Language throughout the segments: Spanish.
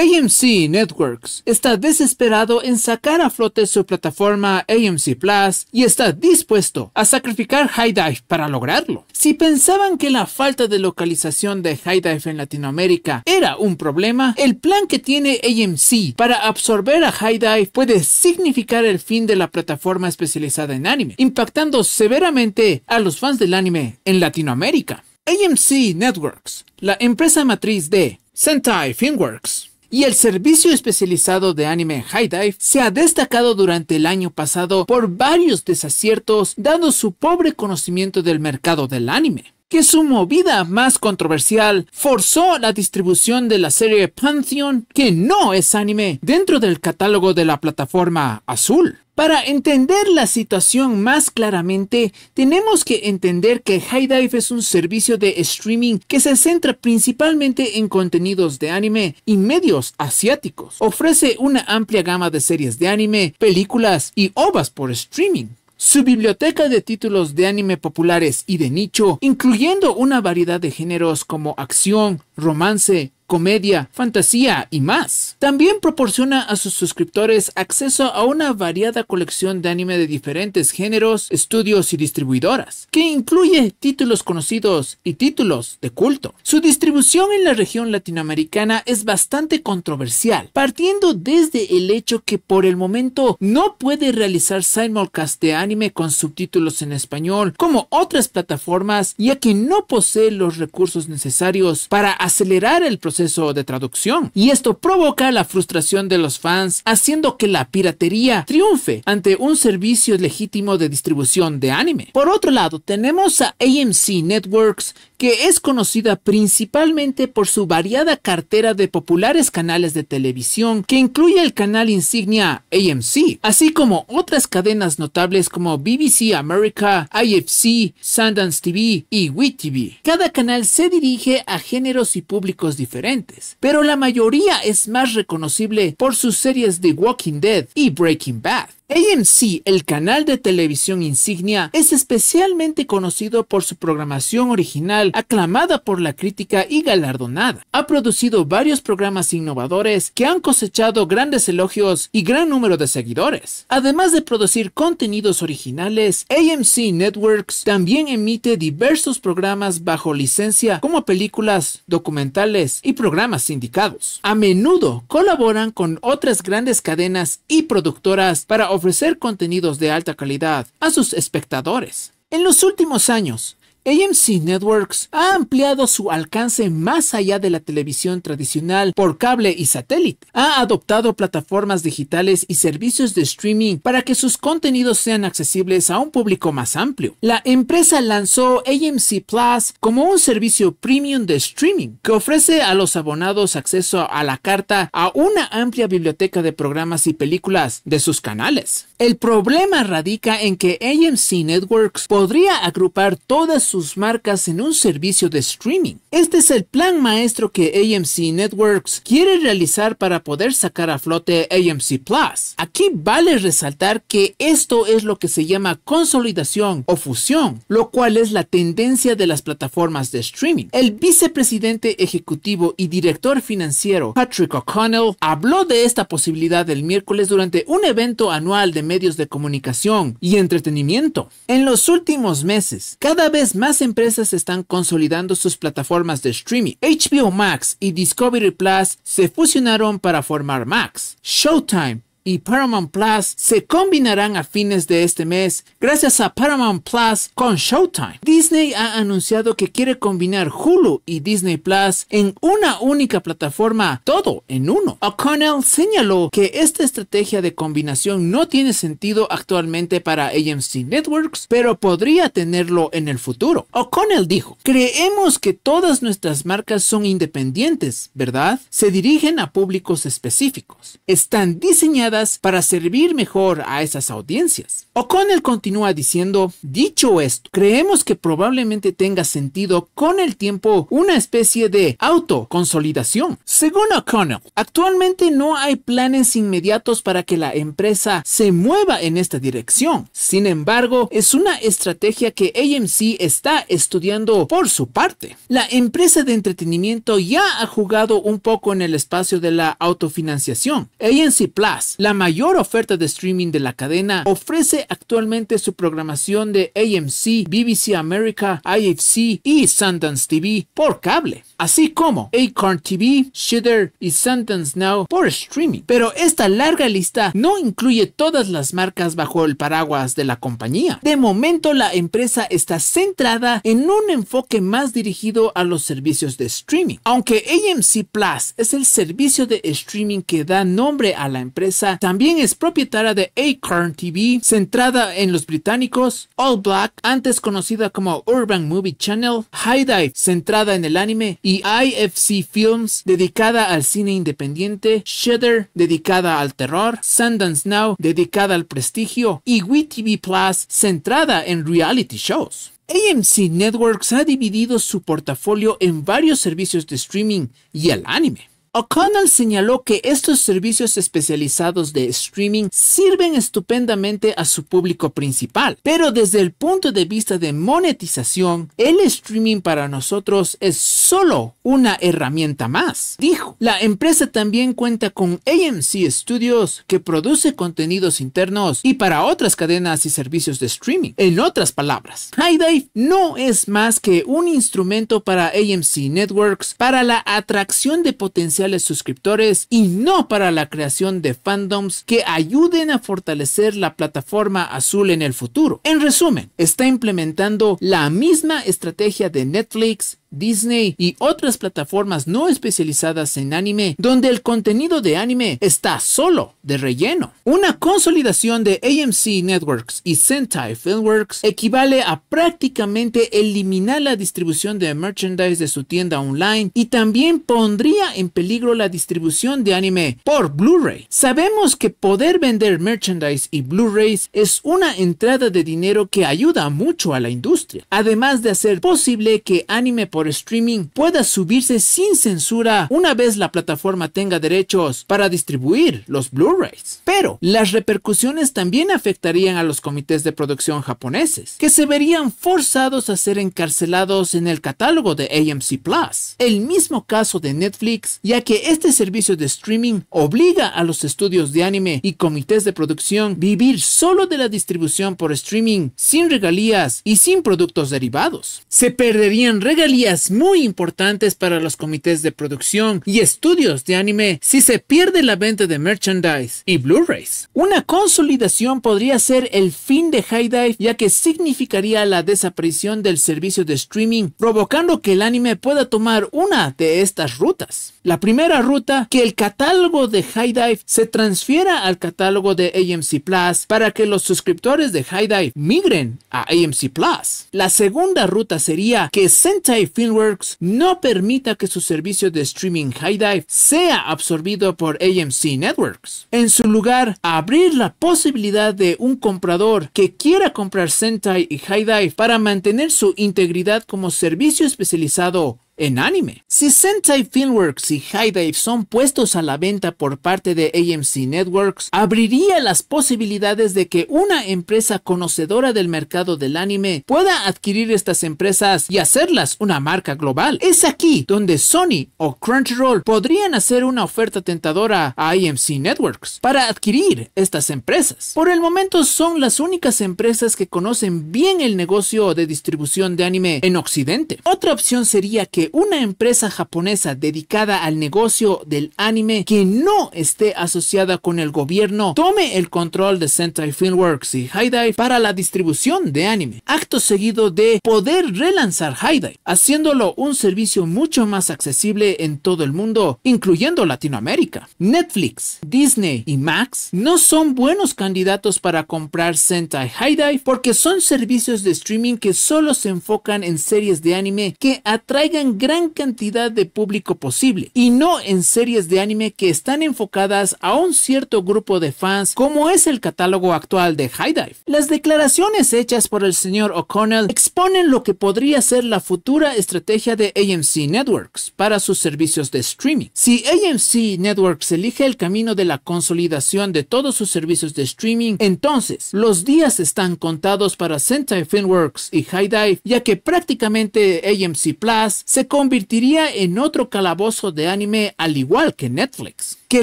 AMC Networks está desesperado en sacar a flote su plataforma AMC Plus y está dispuesto a sacrificar High Dive para lograrlo. Si pensaban que la falta de localización de High Dive en Latinoamérica era un problema, el plan que tiene AMC para absorber a High Dive puede significar el fin de la plataforma especializada en anime, impactando severamente a los fans del anime en Latinoamérica. AMC Networks, la empresa matriz de Sentai Filmworks, y el servicio especializado de anime High Dive se ha destacado durante el año pasado por varios desaciertos dado su pobre conocimiento del mercado del anime que su movida más controversial forzó la distribución de la serie Pantheon, que no es anime, dentro del catálogo de la plataforma azul. Para entender la situación más claramente, tenemos que entender que Dive es un servicio de streaming que se centra principalmente en contenidos de anime y medios asiáticos. Ofrece una amplia gama de series de anime, películas y ovas por streaming. Su biblioteca de títulos de anime populares y de nicho, incluyendo una variedad de géneros como acción, romance, comedia, fantasía y más. También proporciona a sus suscriptores acceso a una variada colección de anime de diferentes géneros, estudios y distribuidoras, que incluye títulos conocidos y títulos de culto. Su distribución en la región latinoamericana es bastante controversial, partiendo desde el hecho que por el momento no puede realizar simulcast de anime con subtítulos en español como otras plataformas, ya que no posee los recursos necesarios para acelerar el proceso de traducción. Y esto provoca la frustración de los fans, haciendo que la piratería triunfe ante un servicio legítimo de distribución de anime. Por otro lado, tenemos a AMC Networks que es conocida principalmente por su variada cartera de populares canales de televisión, que incluye el canal insignia AMC, así como otras cadenas notables como BBC America, IFC, Sundance TV y e TV. Cada canal se dirige a géneros y públicos diferentes, pero la mayoría es más reconocible por sus series de Walking Dead y Breaking Bad. AMC, el canal de televisión insignia, es especialmente conocido por su programación original, aclamada por la crítica y galardonada. Ha producido varios programas innovadores que han cosechado grandes elogios y gran número de seguidores. Además de producir contenidos originales, AMC Networks también emite diversos programas bajo licencia como películas, documentales y programas sindicados. A menudo colaboran con otras grandes cadenas y productoras para ofrecer ofrecer contenidos de alta calidad a sus espectadores. En los últimos años, AMC Networks ha ampliado su alcance más allá de la televisión tradicional por cable y satélite. Ha adoptado plataformas digitales y servicios de streaming para que sus contenidos sean accesibles a un público más amplio. La empresa lanzó AMC Plus como un servicio premium de streaming que ofrece a los abonados acceso a la carta a una amplia biblioteca de programas y películas de sus canales. El problema radica en que AMC Networks podría agrupar todas sus marcas en un servicio de streaming. Este es el plan maestro que AMC Networks quiere realizar para poder sacar a flote AMC Plus. Aquí vale resaltar que esto es lo que se llama consolidación o fusión, lo cual es la tendencia de las plataformas de streaming. El vicepresidente ejecutivo y director financiero Patrick O'Connell habló de esta posibilidad el miércoles durante un evento anual de medios de comunicación y entretenimiento. En los últimos meses, cada vez más empresas están consolidando sus plataformas de streaming. HBO Max y Discovery Plus se fusionaron para formar Max. Showtime y Paramount Plus se combinarán a fines de este mes gracias a Paramount Plus con Showtime. Disney ha anunciado que quiere combinar Hulu y Disney Plus en una única plataforma, todo en uno. O'Connell señaló que esta estrategia de combinación no tiene sentido actualmente para AMC Networks, pero podría tenerlo en el futuro. O'Connell dijo, creemos que todas nuestras marcas son independientes, ¿verdad? Se dirigen a públicos específicos. Están diseñadas para servir mejor a esas audiencias. O'Connell continúa diciendo, dicho esto, creemos que probablemente tenga sentido con el tiempo una especie de autoconsolidación. Según O'Connell, actualmente no hay planes inmediatos para que la empresa se mueva en esta dirección. Sin embargo, es una estrategia que AMC está estudiando por su parte. La empresa de entretenimiento ya ha jugado un poco en el espacio de la autofinanciación. AMC Plus, la la mayor oferta de streaming de la cadena, ofrece actualmente su programación de AMC, BBC America, IFC y Sundance TV por cable, así como Acorn TV, Shudder y Sundance Now por streaming. Pero esta larga lista no incluye todas las marcas bajo el paraguas de la compañía. De momento la empresa está centrada en un enfoque más dirigido a los servicios de streaming. Aunque AMC Plus es el servicio de streaming que da nombre a la empresa, también es propietaria de Acorn TV, centrada en los británicos, All Black, antes conocida como Urban Movie Channel, High Dive, centrada en el anime, y IFC Films, dedicada al cine independiente, Shudder, dedicada al terror, Sundance Now, dedicada al prestigio, y WeTV Plus, centrada en reality shows. AMC Networks ha dividido su portafolio en varios servicios de streaming y el anime. O'Connell señaló que estos servicios especializados de streaming sirven estupendamente a su público principal, pero desde el punto de vista de monetización, el streaming para nosotros es solo una herramienta más, dijo. La empresa también cuenta con AMC Studios que produce contenidos internos y para otras cadenas y servicios de streaming. En otras palabras, High no es más que un instrumento para AMC Networks para la atracción de potencial suscriptores y no para la creación de fandoms que ayuden a fortalecer la plataforma azul en el futuro. En resumen, está implementando la misma estrategia de Netflix Disney y otras plataformas no especializadas en anime, donde el contenido de anime está solo de relleno. Una consolidación de AMC Networks y Sentai Filmworks equivale a prácticamente eliminar la distribución de merchandise de su tienda online y también pondría en peligro la distribución de anime por Blu-ray. Sabemos que poder vender merchandise y Blu-rays es una entrada de dinero que ayuda mucho a la industria, además de hacer posible que anime streaming pueda subirse sin censura una vez la plataforma tenga derechos para distribuir los Blu-rays. Pero las repercusiones también afectarían a los comités de producción japoneses, que se verían forzados a ser encarcelados en el catálogo de AMC Plus. El mismo caso de Netflix, ya que este servicio de streaming obliga a los estudios de anime y comités de producción vivir solo de la distribución por streaming, sin regalías y sin productos derivados. Se perderían regalías muy importantes para los comités de producción y estudios de anime si se pierde la venta de merchandise y Blu-rays. Una consolidación podría ser el fin de High Dive ya que significaría la desaparición del servicio de streaming provocando que el anime pueda tomar una de estas rutas. La primera ruta, que el catálogo de High Dive se transfiera al catálogo de AMC Plus para que los suscriptores de High Dive migren a AMC Plus. La segunda ruta sería que Sentai Filmworks no permita que su servicio de streaming High Dive sea absorbido por AMC Networks. En su lugar, abrir la posibilidad de un comprador que quiera comprar Sentai y High Dive para mantener su integridad como servicio especializado en anime. Si Sentai Filmworks y High Dive son puestos a la venta por parte de AMC Networks, abriría las posibilidades de que una empresa conocedora del mercado del anime pueda adquirir estas empresas y hacerlas una marca global. Es aquí donde Sony o Crunchyroll podrían hacer una oferta tentadora a AMC Networks para adquirir estas empresas. Por el momento son las únicas empresas que conocen bien el negocio de distribución de anime en Occidente. Otra opción sería que una empresa japonesa dedicada al negocio del anime que no esté asociada con el gobierno tome el control de Sentai Filmworks y Dive para la distribución de anime, acto seguido de poder relanzar Dive, haciéndolo un servicio mucho más accesible en todo el mundo, incluyendo Latinoamérica. Netflix, Disney y Max no son buenos candidatos para comprar Sentai Dive porque son servicios de streaming que solo se enfocan en series de anime que atraigan gran cantidad de público posible y no en series de anime que están enfocadas a un cierto grupo de fans como es el catálogo actual de High Dive. Las declaraciones hechas por el señor O'Connell exponen lo que podría ser la futura estrategia de AMC Networks para sus servicios de streaming. Si AMC Networks elige el camino de la consolidación de todos sus servicios de streaming, entonces los días están contados para Sentai Filmworks y High Dive, ya que prácticamente AMC Plus se convertiría en otro calabozo de anime al igual que Netflix, que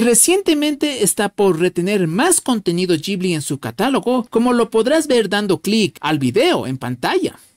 recientemente está por retener más contenido Ghibli en su catálogo, como lo podrás ver dando clic al video en pantalla.